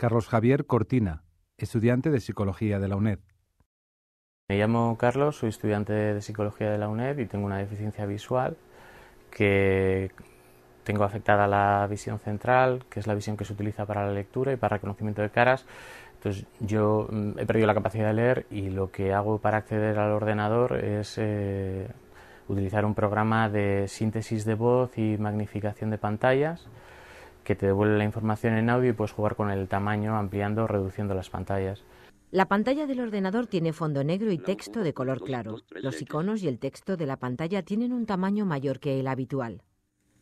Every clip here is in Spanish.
Carlos Javier Cortina, estudiante de Psicología de la UNED. Me llamo Carlos, soy estudiante de Psicología de la UNED y tengo una deficiencia visual que tengo afectada la visión central, que es la visión que se utiliza para la lectura y para el reconocimiento de caras. Entonces yo mm, he perdido la capacidad de leer y lo que hago para acceder al ordenador es eh, utilizar un programa de síntesis de voz y magnificación de pantallas que te devuelve la información en audio y puedes jugar con el tamaño, ampliando o reduciendo las pantallas. La pantalla del ordenador tiene fondo negro y texto de color claro. Los iconos y el texto de la pantalla tienen un tamaño mayor que el habitual.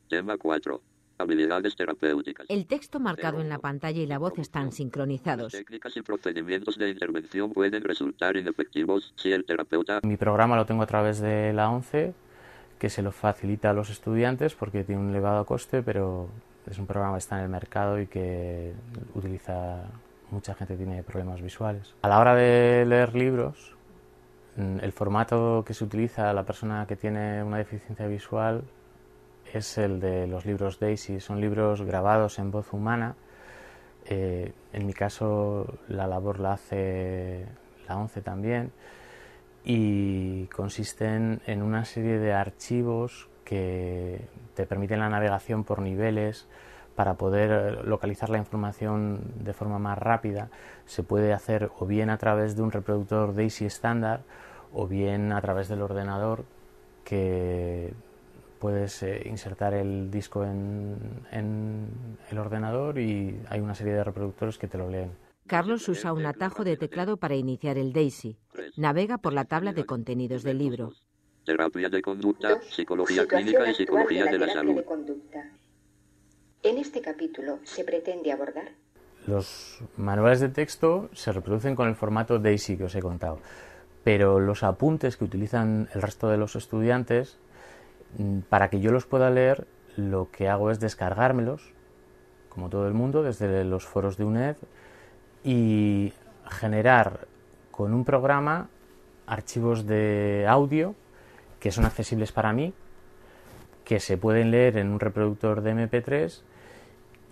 Tema 4. Habilidades terapéuticas. El texto marcado en la pantalla y la voz están sincronizados. y procedimientos de intervención pueden resultar inefectivos si el terapeuta... Mi programa lo tengo a través de la 11, que se lo facilita a los estudiantes porque tiene un elevado coste, pero es un programa que está en el mercado y que utiliza mucha gente tiene problemas visuales. A la hora de leer libros, mm, el formato que se utiliza a la persona que tiene una deficiencia visual es el de los libros Daisy. Son libros grabados en voz humana. Eh, en mi caso, la labor la hace la ONCE también. Y consisten en una serie de archivos que te permiten la navegación por niveles para poder eh, localizar la información de forma más rápida. Se puede hacer o bien a través de un reproductor DAISY estándar o bien a través del ordenador que puedes eh, insertar el disco en el ordenador y hay una serie de reproductores que te lo leen. Carlos usa un atajo de teclado para iniciar el DAISY. Navega por la tabla de contenidos del libro. Terapia de conducta, psicología clínica y psicología de la, salud. en este capítulo se pretende abordar. Los manuales de texto se reproducen con el formato DAISY que os he contado, pero los apuntes que utilizan el resto de los estudiantes, mm, para que yo los pueda leer, lo que hago es descargármelos, como todo el mundo, desde los foros de UNED y generar con un programa archivos de audio que son accesibles para mí, que se pueden leer en un reproductor de MP3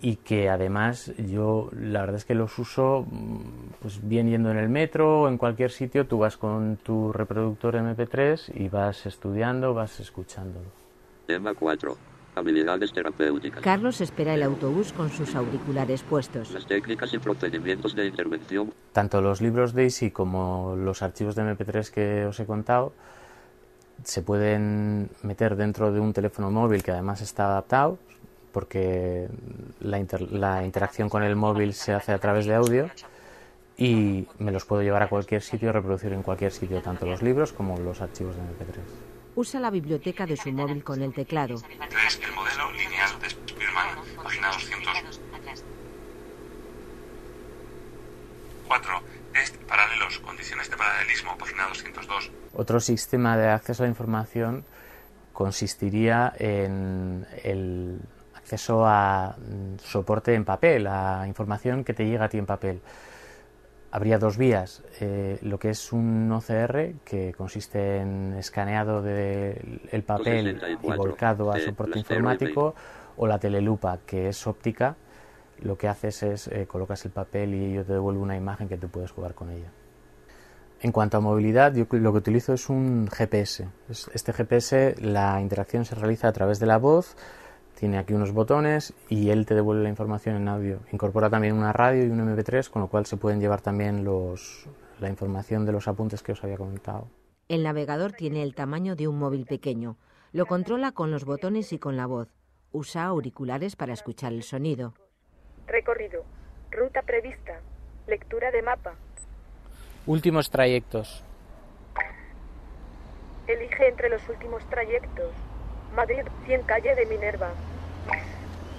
y que además yo la verdad es que los uso mm, pues bien yendo en el metro o en cualquier sitio tú vas con tu reproductor MP3 y vas estudiando, vas escuchándolo. Tema 4. Habilidades terapéuticas. Carlos espera el autobús con sus auriculares puestos. y procedimientos de intervención. Tanto los libros de Isi como los archivos de MP3 que os he contado se pueden meter dentro de un teléfono móvil que además está adaptado, porque la, interacción con el móvil se hace a través de audio y me los puedo llevar a cualquier sitio, reproducir en cualquier sitio tanto los libros como los archivos de MP3. Usa la biblioteca de su móvil con el teclado. 3. El modelo lineal de Spirman, página 200. 4. Test paralelos, condiciones de paralelismo, página 202. Otro sistema de acceso a la información consistiría en el acceso a mm, soporte en papel, a información que te llega a ti en papel. Habría dos vías, eh, lo que es un OCR, que consiste en escaneado del papel y volcado a soporte informático, o la telelupa, que es óptica, lo que haces es eh, colocas el papel y yo te devuelvo una imagen que tú puedes jugar con ella. En cuanto a movilidad, yo lo que utilizo es un GPS. Este GPS, la interacción se realiza a través de la voz, tiene aquí unos botones y él te devuelve la información en audio. Incorpora también una radio y un MP3, con lo cual se pueden llevar también los, la información de los apuntes que os había comentado. El navegador tiene el tamaño de un móvil pequeño. Lo controla con los botones y con la voz. Usa auriculares para escuchar el sonido. Recorrido. Ruta prevista. Lectura de mapa. Últimos trayectos. Elige entre los últimos trayectos. Madrid 100 calle de Minerva.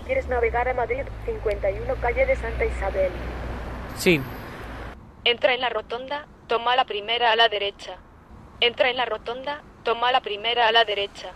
¿Quieres navegar a Madrid 51 calle de Santa Isabel? Sí. Entra en la rotonda, toma la primera a la derecha. Entra en la rotonda, toma la primera a la derecha.